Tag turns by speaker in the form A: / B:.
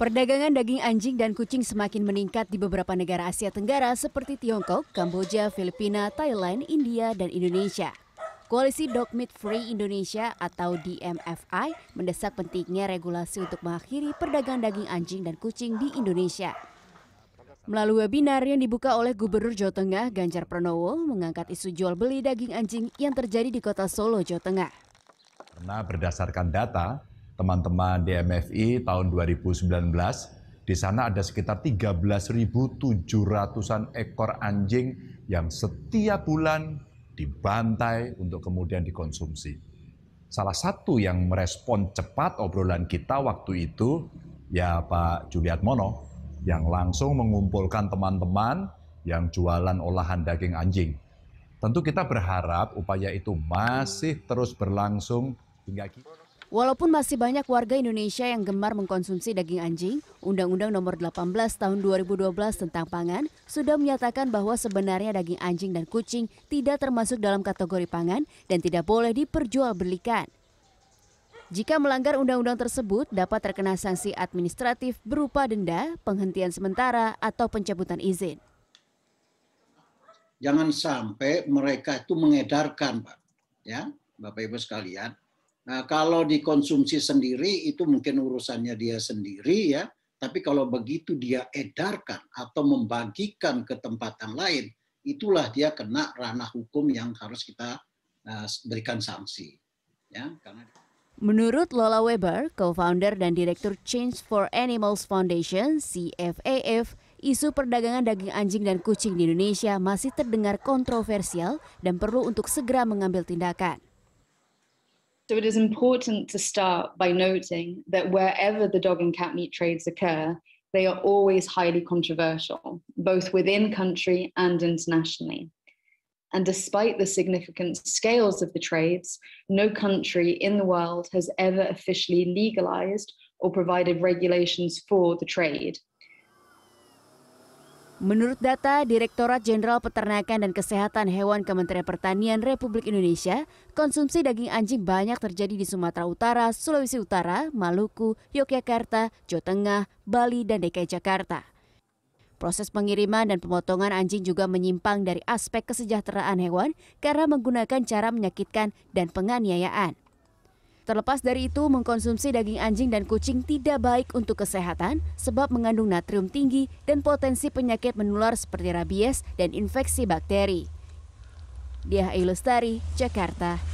A: Perdagangan daging anjing dan kucing semakin meningkat di beberapa negara Asia Tenggara seperti Tiongkok, Kamboja, Filipina, Thailand, India, dan Indonesia. Koalisi Dog Meat Free Indonesia atau DMFI mendesak pentingnya regulasi untuk mengakhiri perdagangan daging anjing dan kucing di Indonesia. Melalui webinar yang dibuka oleh Gubernur Jawa Tengah Ganjar Pranowo mengangkat isu jual beli daging anjing yang terjadi di kota Solo, Jawa Tengah.
B: Karena berdasarkan data teman-teman di MFI tahun 2019, di sana ada sekitar 13.700-an ekor anjing yang setiap bulan dibantai untuk kemudian dikonsumsi. Salah satu yang merespon cepat obrolan kita waktu itu ya Pak Juliat Mono yang langsung mengumpulkan teman-teman yang jualan olahan daging anjing. Tentu kita berharap upaya itu masih terus berlangsung
C: hingga
A: Walaupun masih banyak warga Indonesia yang gemar mengkonsumsi daging anjing, Undang-Undang Nomor 18 Tahun 2012 tentang pangan sudah menyatakan bahwa sebenarnya daging anjing dan kucing tidak termasuk dalam kategori pangan dan tidak boleh diperjualbelikan. Jika melanggar undang-undang tersebut dapat terkena sanksi administratif berupa denda, penghentian sementara atau pencabutan izin.
C: Jangan sampai mereka itu mengedarkan, Pak. Ya, Bapak Ibu sekalian, Nah, kalau dikonsumsi sendiri itu mungkin urusannya dia sendiri ya, tapi kalau begitu dia edarkan atau membagikan ke tempat yang lain, itulah dia kena ranah hukum yang harus kita eh, berikan sanksi. Ya, karena
A: Menurut Lola Weber, co-founder dan direktur Change for Animals Foundation (CFAF), isu perdagangan daging anjing dan kucing di Indonesia masih terdengar kontroversial dan perlu untuk segera mengambil tindakan.
D: So it is important to start by noting that wherever the dog and cat meat trades occur, they are always highly controversial, both within country and internationally. And despite the significant scales of the trades, no country in the world has ever officially legalized or provided regulations for the trade,
A: Menurut data Direktorat Jenderal Peternakan dan Kesehatan Hewan Kementerian Pertanian Republik Indonesia, konsumsi daging anjing banyak terjadi di Sumatera Utara, Sulawesi Utara, Maluku, Yogyakarta, Jawa Tengah, Bali, dan DKI Jakarta. Proses pengiriman dan pemotongan anjing juga menyimpang dari aspek kesejahteraan hewan karena menggunakan cara menyakitkan dan penganiayaan. Terlepas dari itu, mengkonsumsi daging anjing dan kucing tidak baik untuk kesehatan sebab mengandung natrium tinggi dan potensi penyakit menular seperti rabies dan infeksi bakteri. Diah Ilustari, Jakarta.